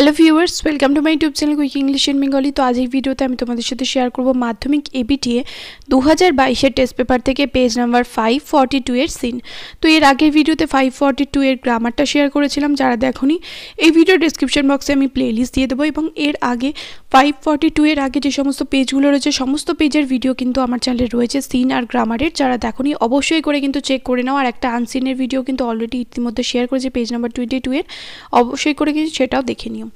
hello viewers welcome to my YouTube channel quick English in Bengali তো আজ ভিডিওতে আমি তোমাদের সাথে শেয়ার করব মাধ্যমিক এবিটিএ দু হাজার বাইশের টেস্ট পেপার থেকে page number five forty two এর সিন তো এর আগের ভিডিওতে ফাইভ ফর্টি টু এর গ্রামারটা শেয়ার করেছিলাম যারা দেখনি এই ভিডিও ডিসক্রিপশন বক্সে আমি প্লেলিস্ট দিয়ে দেবো এবং এর আগে ফাইভ ফর্টি টু এর আগে যে সমস্ত পেজগুলো রয়েছে সমস্ত পেজের ভিডিও কিন্তু আমার চ্যানেলে রয়েছে সিন আর গ্রামারের যারা দেখনি অবশ্যই করে কিন্তু চেক করে নাও আর একটা আনসিনের ভিডিও কিন্তু অলরেডি ইতিমধ্যে শেয়ার করেছে পেজ নাম্বার টোয়েন্টি টু এর অবশ্যই করে কিন্তু সেটাও দেখে নিও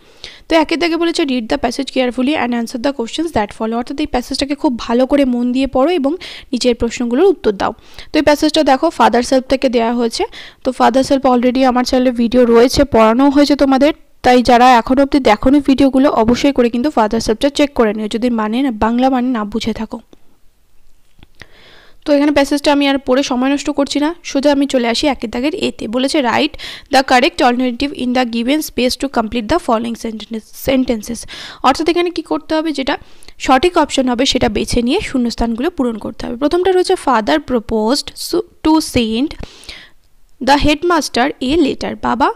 তো একে তাকে বলেছে read the passage carefully and answer the questions that follow অর্থাৎ এই প্যাসেজটাকে খুব ভালো করে মন দিয়ে পড়ো এবং নিচের প্রশ্নগুলোর উত্তর দাও তো এই প্যাসেজটা দেখো ফাদার সেলফ থেকে দেওয়া হয়েছে তো ফাদার সেলফ অলরেডি আমার চ্যানেলে ভিডিও রয়েছে পড়ানো হয়েছে তোমাদের তাই যারা এখনও অবধি দেখোনি ভিডিওগুলো অবশ্যই করে কিন্তু ফাদার সেলফটা চেক করে নিও যদি মানে না বাংলা মানে না বুঝে থাকো তো এখানে প্যাসেজটা আমি আর পড়ে সময় নষ্ট করছি না সোজা আমি চলে আসি একের দাগের এতে বলেছে write the correct alternative in the given space to complete the following sentences অর্থাৎ এখানে কি করতে হবে যেটা সঠিক অপশন হবে সেটা বেছে নিয়ে শূন্যস্থানগুলো পূরণ করতে হবে প্রথমটা রয়েছে father proposed to sent the headmaster a letter বাবা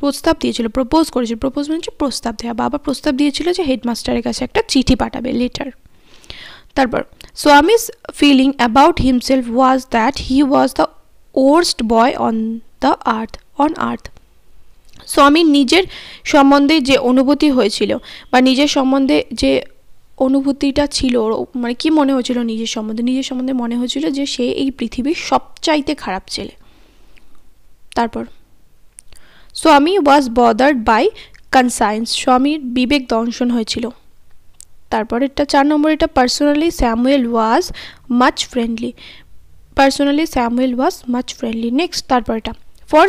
প্রস্তাব দিয়েছিল প্রপোজ করেছিল প্রপোজ মানে হচ্ছে প্রস্তাব দেওয়া বাবা প্রস্তাব দিয়েছিল যে হেডমাস্টারের কাছে একটা চিঠি পাঠাবে লেটার তারপর Swami's feeling about himself was that he was the worst boy on the earth on earth স্বামীর নিজের সম্বন্ধে যে অনুভূতি হয়েছিল বা নিজের সম্বন্ধে যে অনুভূতিটা ছিল মানে কি মনে হয়েছিল নিজের সম্বন্ধে নিজের সম্বন্ধে মনে হয়েছিল যে সে এই পৃথিবীর সবচাইতে খারাপ ছেলে তারপর স্বামী ওয়াজ বদার্ড বাই কনসায়েন্স স্বামীর বিবেক দংশন হয়েছিল তারপর এটা চার নম্বর এটা personally Samuel was much friendly personally Samuel was much friendly next তারপর এটা for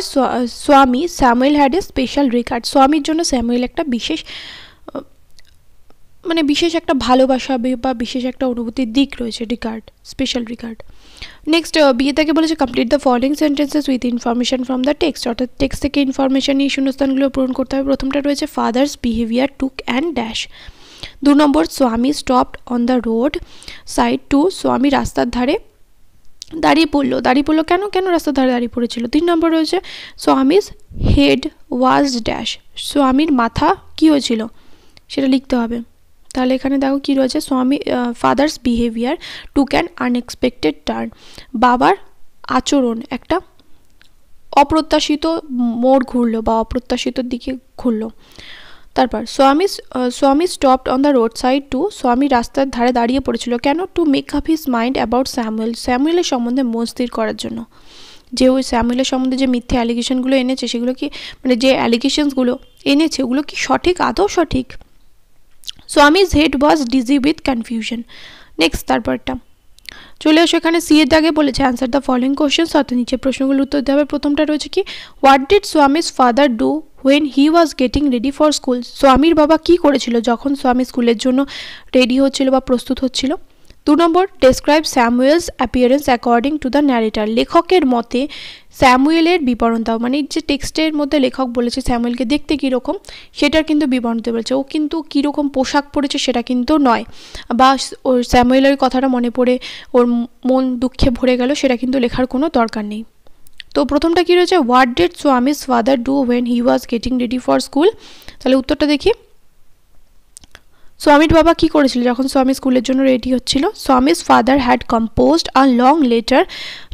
Swami Samuel had a special regard স্বামীর জন্য স্যামুয়েল একটা বিশেষ মানে বিশেষ একটা ভালোবাসা বা বিশেষ একটা অনুভূতির দিক রয়েছে রিকার্ড স্পেশাল রিকার্ড নেক্সট বিয়ে তাকে বলেছে complete the following sentences with information from the text অর্থাৎ টেক্সট থেকে ইনফরমেশান নিয়ে শূন্যস্থানগুলো পূরণ করতে হবে প্রথমটা রয়েছে father's behaviour took and dash দু নম্বর Swami stopped on the road side to Swami রাস্তার ধারে দাঁড়িয়ে পড়লো দাঁড়িয়ে পড়লো কেন কেন রাস্তার ধারে দাঁড়িয়ে পড়েছিল তিন নম্বর রয়েছে স্বামীজ হেড ওয়াজ ড্যাশ স্বামীর মাথা কী হয়েছিল সেটা লিখতে হবে তাহলে এখানে দেখো কী রয়েছে Swami father's behaviour took an unexpected turn বাবার আচরণ একটা অপ্রত্যাশিত মোড় ঘুরলো বা অপ্রত্যাশিত দিকে ঘুরলো তারপর Swami Swami stopped on the road side to Swami রাস্তার ধারে দাঁড়িয়ে পড়েছিল কেন to make up his mind about Samuel স্যামুয়েলের সম্বন্ধে মন স্থির করার জন্য যে ওই স্যামুয়েলের সম্বন্ধে যে মিথ্যে অ্যালিগেশনগুলো এনেছে সেগুলো কি মানে যে অ্যালিগেশনসগুলো এনেছে ওগুলো কি সঠিক আদৌ সঠিক Swami's head was dizzy with confusion next তারপরটা চলে আসো এখানে সি এর দাগে বলেছে অ্যান্সার দ্য ফলোয়িং কোয়েশ্চেন সাথে নিচে প্রশ্নগুলোর উত্তর দেওয়া প্রথমটা রয়েছে কি what did Swami's father do when he was getting ready for school স্বামীর বাবা কি করেছিল যখন স্বামী স্কুলের জন্য রেডি হচ্ছিল বা প্রস্তুত হচ্ছিল দু নম্বর describe Samuel's appearance according to the narrator লেখকের মতে স্যামুয়েলের বিবরণ দাও মানে যে টেক্সটের মধ্যে লেখক বলেছে স্যামুয়েলকে দেখতে কীরকম সেটার কিন্তু বিবরণ দিতে বলেছে ও কিন্তু কীরকম পোশাক পরেছে সেটা কিন্তু নয় বা ওর স্যামুয়েলের কথাটা মনে পড়ে ওর মন দুঃখে ভরে গেল সেটা কিন্তু লেখার কোনো দরকার নেই তো প্রথমটা কী রয়েছে what did Swami's father do when he was getting ready for school তাহলে উত্তরটা দেখি স্বামীর বাবা কি করেছিল যখন স্বামী স্কুলের জন্য রেডি হচ্ছিল স্বামীর father had composed a long letter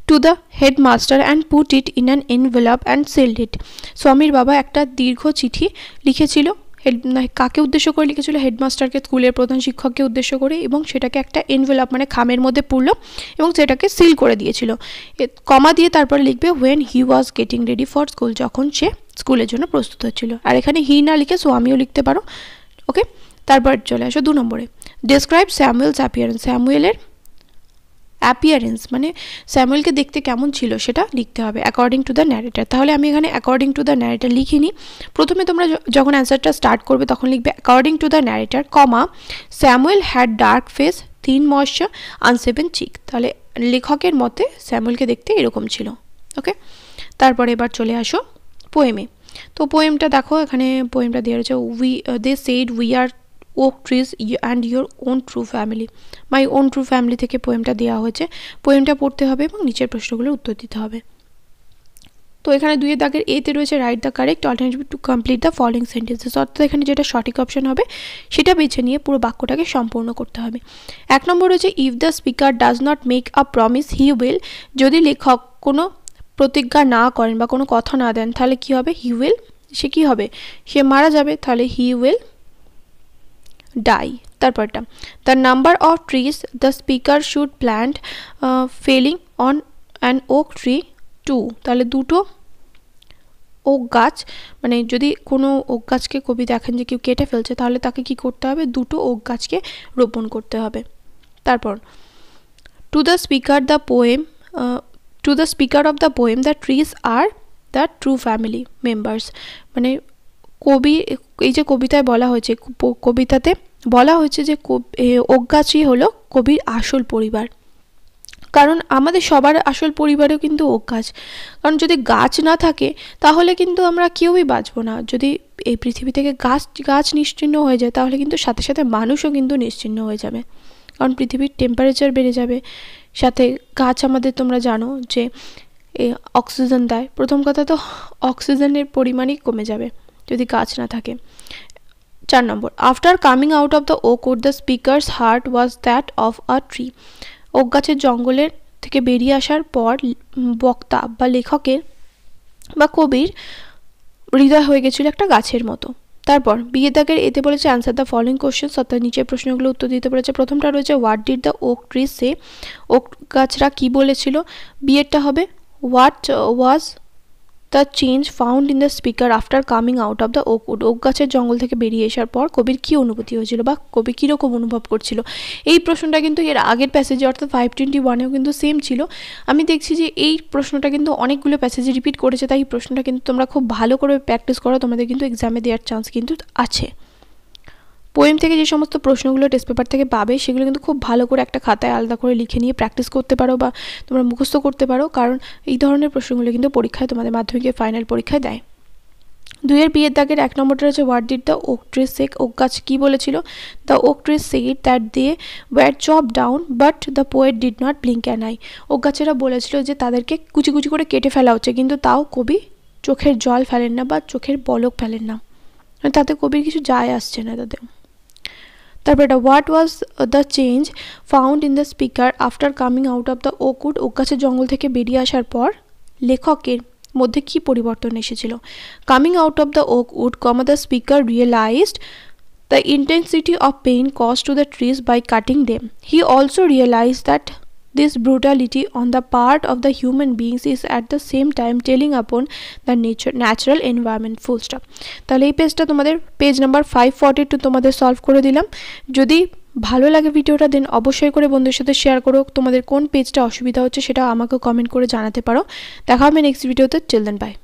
to the headmaster and put it in an envelope and sealed it স্বামীর বাবা একটা দীর্ঘ চিঠি লিখেছিল হেড কাকে উদ্দেশ্য করে লিখেছিল হেডমাস্টারকে স্কুলের প্রধান শিক্ষককে উদ্দেশ্য করে এবং সেটাকে একটা এনভেলপ মানে খামের মধ্যে পুরলো এবং সেটাকে সিল করে দিয়েছিল কমা দিয়ে তারপর লিখবে when he was getting ready for school যখন সে স্কুলের জন্য প্রস্তুত হচ্ছিল আর এখানে হি না লিখে সো আমিও লিখতে পারো ওকে তারপর চলে আসো দু নম্বরে ডেসক্রাইব স্যামুয়েলস অ্যাপিয়ারেন্স স্যামুয়েলের অ্যাপিয়ারেন্স মানে স্যামুয়েলকে দেখতে কেমন ছিল সেটা লিখতে হবে অ্যাকর্ডিং টু দ্য ন্যারেটার তাহলে আমি এখানে অ্যাকর্ডিং টু দ্য ন্যারেটার লিখিনি প্রথমে তোমরা যখন অ্যান্সারটা স্টার্ট করবে তখন লিখবে according to the narrator comma Samuel had dark face thin moustache unshaven cheek তাহলে লেখকের মতে স্যামুয়েলকে দেখতে এরকম ছিল ওকে তারপরে এবার চলে আসো পোয়েমে তো পোয়েমটা দেখো এখানে পোয়েমটা দেওয়া রয়েছে we they said we are oak trees and your own true family my own true family থেকে পোয়েমটা দেওয়া হয়েছে পোয়েমটা পড়তে হবে এবং নিচের প্রশ্নগুলোর উত্তর দিতে হবে তো এখানে দুইয়ের দাগের এতে রয়েছে write the correct alternative to complete the following sentences অর্থাৎ এখানে যেটা সঠিক অপশন হবে সেটা বেছে নিয়ে পুরো বাক্যটাকে সম্পূর্ণ করতে হবে এক নম্বর রয়েছে if the speaker does not make a promise he will যদি লেখক কোনো প্রতিজ্ঞা না করেন বা কোনো কথা না দেন তাহলে কি হবে হি উইল সে কি হবে সে মারা যাবে তাহলে হি উইল ডাই তারপরটা the number of trees the speaker should plant felling on an oak tree two তাহলে দুটো ওক গাছ মানে যদি কোনো ওক গাছকে কবি দেখেন যে কেউ কেটে ফেলছে তাহলে তাকে কি করতে হবে দুটো ওক গাছকে রোপণ করতে হবে তারপর to the speaker the poem to the speaker of the poem the trees are the true family members মানে কবি এই যে কবিতায় বলা হয়েছে কবিতাতে বলা হয়েছে যে অজ্ঞাচী হলো কবির আসল পরিবার কারণ আমাদের সবার আসল পরিবারেও কিন্তু ওক গাছ কারণ যদি গাছ না থাকে তাহলে কিন্তু আমরা কেউই বাঁচবো না যদি এই পৃথিবী থেকে গাছ গাছ নিশ্চিহ্ন হয়ে যায় তাহলে কিন্তু সাথে সাথে মানুষও কিন্তু নিশ্চিহ্ন হয়ে যাবে কারণ পৃথিবীর টেম্পারেচার বেড়ে যাবে সাথে গাছ আমাদের তোমরা জানো যে অক্সিজেন দেয় প্রথম কথা তো অক্সিজেনের পরিমাণই কমে যাবে যদি গাছ না থাকে চার নম্বর after coming out of the oak wood the speaker's heart was that of a tree oak গাছের জঙ্গলের থেকে বেরিয়ে আসার পর বক্তা বা লেখকের বা কবির হৃদয় হয়ে গেছিল একটা গাছের মতো তারপর বিয়ে দাগের এতে বলেছে অ্যান্সার দ্য ফলোয়িং কোশ্চেন অর্থাৎ নিচের প্রশ্নগুলো উত্তর দিতে পেরেছে প্রথমটা রয়েছে what did the oak tree say oak গাছরা কী বলেছিল বিয়েরটা হবে what was the change found in the speaker after coming out of the oak wood oak গাছের জঙ্গল থেকে বেরিয়ে আসার পর কবির কী অনুভূতি হয়েছিল বা কবি কীরকম অনুভব করছিল এই প্রশ্নটা কিন্তু এর আগের প্যাসেজে অর্থাৎ ফাইভ টোয়েন্টি ওয়ানেও কিন্তু সেম ছিল আমি দেখছি যে এই প্রশ্নটা কিন্তু অনেকগুলো প্যাসেজে রিপিট করেছে তাই এই প্রশ্নটা কিন্তু তোমরা খুব ভালো করে প্র্যাকটিস করো তোমাদের কিন্তু এক্সামে দেওয়ার চান্স কিন্তু আছে পোয়েম থেকে যে সমস্ত প্রশ্নগুলো টেস্ট পেপার থেকে পাবে সেগুলো কিন্তু খুব ভালো করে একটা খাতায় আলাদা করে লিখে নিয়ে প্র্যাকটিস করতে পারো বা তোমরা মুখস্থ করতে পারো কারণ এই ধরনের প্রশ্নগুলো কিন্তু পরীক্ষায় তোমাদের মাধ্যমিকের ফাইনাল পরীক্ষায় দেয় দুইয়ের বিয়ের দাগের এক নম্বরটা রয়েছে what did the oak tree say oak গাছ কী বলেছিল the oak tree said that they were chop down but the poet did not blink an eye oak গাছেরা বলেছিল যে তাদেরকে কুচি কুচি করে কেটে ফেলা হচ্ছে কিন্তু তাও কবি চোখের জল ফেলেন না বা চোখের বলক ফেলেন না তাতে কবির কিছু যায় আসছে না তাদের তারপর এটা what was the change found in the speaker after coming out of the oak wood গাছের জঙ্গল থেকে বেরিয়ে আসার পর লেখকের মধ্যে কি পরিবর্তন এসেছিল coming out of the oak wood come the speaker realised the intensity of pain caused to the trees by cutting them he also realise that This brutality on the part of the human beings is at the same time telling upon the nature natural environment full stop তাহলে এই পেজটা তোমাদের page number five forty two তোমাদের solve করে দিলাম যদি ভালো লাগে ভিডিওটা দেন অবশ্যই করে বন্ধুদের সাথে শেয়ার করো তোমাদের কোন পেজটা অসুবিধা হচ্ছে সেটা আমাকে কমেন্ট করে জানাতে পারো দেখা হবে নেক্সট ভিডিওতে চিলড্রেন বাই